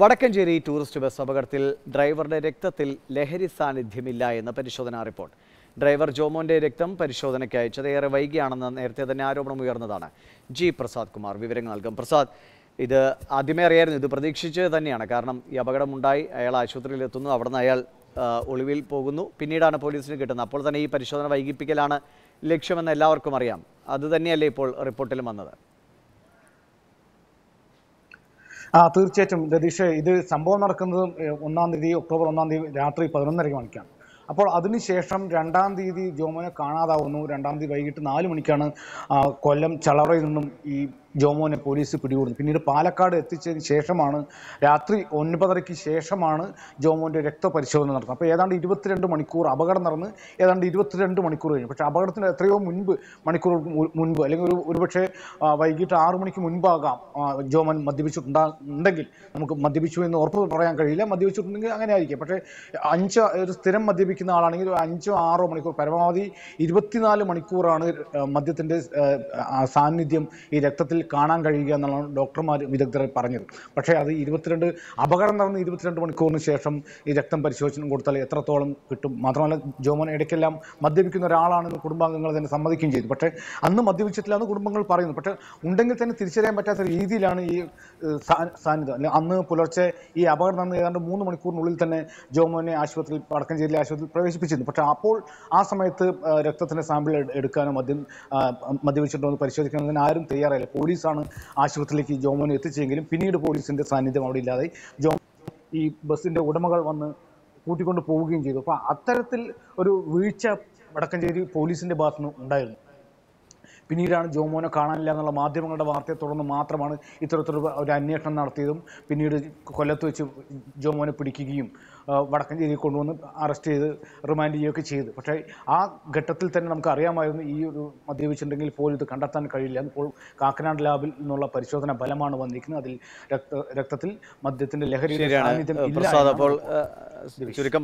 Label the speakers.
Speaker 1: Vadakkanchery tourist bus അപകടത്തിൽ ഡ്രൈവറുടെ രക്തത്തിൽ ലഹരി സാന്നിധ്യമില്ല എന്ന പരിശോധനാ റിപ്പോർട്ട് ഡ്രൈവർ ജോമോന്റെ രക്തം പരിശോധനയ്ക്ക് അയച്ചത് ഏറെ വൈകിയാണെന്ന് നേരത്തെ തന്നെ ആരോപണം ഉയർന്നതാണ് ജി പ്രസാദ് കുമാർ വിവരങ്ങൾ നൽകും പ്രസാദ് ഇത് ആദ്യമേ അറിയായിരുന്നു ഇത് പ്രതീക്ഷിച്ച് തന്നെയാണ് കാരണം ഈ അപകടമുണ്ടായി അയാൾ ആശുപത്രിയിൽ എത്തുന്നു അവിടുന്ന് അയാൾ ഒളിവിൽ പോകുന്നു പിന്നീടാണ് പോലീസിന് കിട്ടുന്നത് അപ്പോൾ തന്നെ ഈ പരിശോധന വൈകിപ്പിക്കലാണ് ലക്ഷ്യമെന്ന് എല്ലാവർക്കും അറിയാം അത് തന്നെയല്ലേ ഇപ്പോൾ റിപ്പോർട്ടിലും വന്നത്
Speaker 2: ആ തീർച്ചയായിട്ടും രതീഷ് ഇത് സംഭവം നടക്കുന്നത് ഒന്നാം തീയതി ഒക്ടോബർ ഒന്നാം തീയതി രാത്രി പതിനൊന്നര മണിക്കാണ് അപ്പോൾ അതിനുശേഷം രണ്ടാം തീയതി ജോമോനെ കാണാതാവുന്നു രണ്ടാം തീയതി വൈകിട്ട് നാല് മണിക്കാണ് കൊല്ലം ചളറയിൽ നിന്നും ഈ ജോമോനെ പോലീസ് പിടികൂടുന്നു പിന്നീട് പാലക്കാട് എത്തിച്ചതിന് ശേഷമാണ് രാത്രി ഒൻപതരയ്ക്ക് ശേഷമാണ് ജോമോൻ്റെ രക്തപരിശോധന നടത്തുന്നത് അപ്പോൾ ഏതാണ്ട് ഇരുപത്തിരണ്ട് മണിക്കൂർ അപകടം നടന്ന് ഏതാണ്ട് ഇരുപത്തിരണ്ട് മണിക്കൂർ കഴിഞ്ഞു പക്ഷേ അപകടത്തിന് എത്രയോ മുൻപ് മണിക്കൂർ മുൻപ് അല്ലെങ്കിൽ ഒരു ഒരുപക്ഷെ വൈകിട്ട് ആറു മണിക്ക് മുൻപാകാം ജോമൻ മദ്യപിച്ചിട്ടുണ്ടെങ്കിൽ നമുക്ക് മദ്യപിച്ചു എന്ന് ഉറപ്പ് പറയാൻ കഴിയില്ല മദ്യപിച്ചിട്ടുണ്ടെങ്കിൽ അങ്ങനെ ആയിരിക്കും പക്ഷേ അഞ്ച് ഒരു സ്ഥിരം മദ്യപിക്കുന്ന ആളാണെങ്കിൽ അഞ്ചോ ആറോ മണിക്കൂർ പരമാവധി ഇരുപത്തിനാല് മണിക്കൂറാണ് മദ്യത്തിൻ്റെ സാന്നിധ്യം ഈ രക്തത്തിൽ കാണാൻ കഴിയുക എന്നുള്ളതാണ് ഡോക്ടർമാർ വിദഗ്ധർ പറഞ്ഞത് പക്ഷേ അത് ഇരുപത്തിരണ്ട് അപകടം നടന്ന് ഇരുപത്തിരണ്ട് മണിക്കൂറിന് ശേഷം ഈ രക്തം പരിശോധന കൊടുത്താൽ എത്രത്തോളം കിട്ടും മാത്രമല്ല ജോമോൻ ഇടയ്ക്കെല്ലാം മദ്യപിക്കുന്ന ഒരാളാണെന്ന് കുടുംബാംഗങ്ങൾ തന്നെ സമ്മതിക്കുകയും ചെയ്തു പക്ഷേ അന്ന് എന്ന് കുടുംബങ്ങൾ പറയുന്നു പക്ഷേ ഉണ്ടെങ്കിൽ തന്നെ തിരിച്ചറിയാൻ പറ്റാത്ത രീതിയിലാണ് ഈ സാന്നിധ്യം അല്ലെങ്കിൽ അന്ന് പുലർച്ചെ ഈ അപകടം നടന്ന് ഏതാണ്ട് മൂന്ന് മണിക്കൂറിനുള്ളിൽ തന്നെ ജോമോനെ ആശുപത്രിയിൽ പടക്കം ജില്ലയിലെ ആശുപത്രിയിൽ പ്രവേശിപ്പിച്ചിരുന്നു പക്ഷേ അപ്പോൾ ആ സമയത്ത് രക്തത്തിൻ്റെ സാമ്പിൾ എടുക്കാനോ മദ്യം മദ്യപിച്ചിട്ടുണ്ടോ എന്ന് പരിശോധിക്കുന്നതിന് ആരും തയ്യാറായില്ല പോലീസ് പോലീസാണ് ആശുപത്രിയിലേക്ക് ജോമോനെ എത്തിച്ചെങ്കിലും പിന്നീട് പോലീസിൻ്റെ സാന്നിധ്യം അവിടെ ഇല്ലാതെ ജോ ഈ ബസ്സിൻ്റെ ഉടമകൾ വന്ന് കൂട്ടിക്കൊണ്ട് പോവുകയും ചെയ്തു അപ്പോൾ അത്തരത്തിൽ ഒരു വീഴ്ച വടക്കഞ്ചേരി പോലീസിൻ്റെ ഭാഗത്തുനിന്ന് ഉണ്ടായിരുന്നു പിന്നീടാണ് ജോമോനെ കാണാനില്ല എന്നുള്ള മാധ്യമങ്ങളുടെ വാർത്തയെ തുടർന്ന് മാത്രമാണ് ഇത്തരത്തിൽ ഒരു അന്വേഷണം നടത്തിയതും പിന്നീട് കൊല്ലത്ത് വെച്ച് ജോമോനെ പിടിക്കുകയും വടക്കഞ്ചേരിയിൽ കൊണ്ടുവന്ന് അറസ്റ്റ് ചെയ്ത് റിമാൻഡ് ചെയ്യുകയൊക്കെ ചെയ്ത് പക്ഷേ ആ ഘട്ടത്തിൽ തന്നെ നമുക്ക് അറിയാമായിരുന്നു ഈ ഒരു മദ്യപിച്ചിട്ടുണ്ടെങ്കിൽ പോലും ഇത് കണ്ടെത്താൻ കഴിയില്ല ഇപ്പോൾ കാക്കനാട് ലാബിൽ നിന്നുള്ള പരിശോധന ഫലമാണ് വന്നിരിക്കുന്നത് അതിൽ രക്ത രക്തത്തിൽ മദ്യത്തിൻ്റെ ലഹരി സാന്നിധ്യം ഇല്ല അപ്പോൾ
Speaker 1: ചുരുക്കം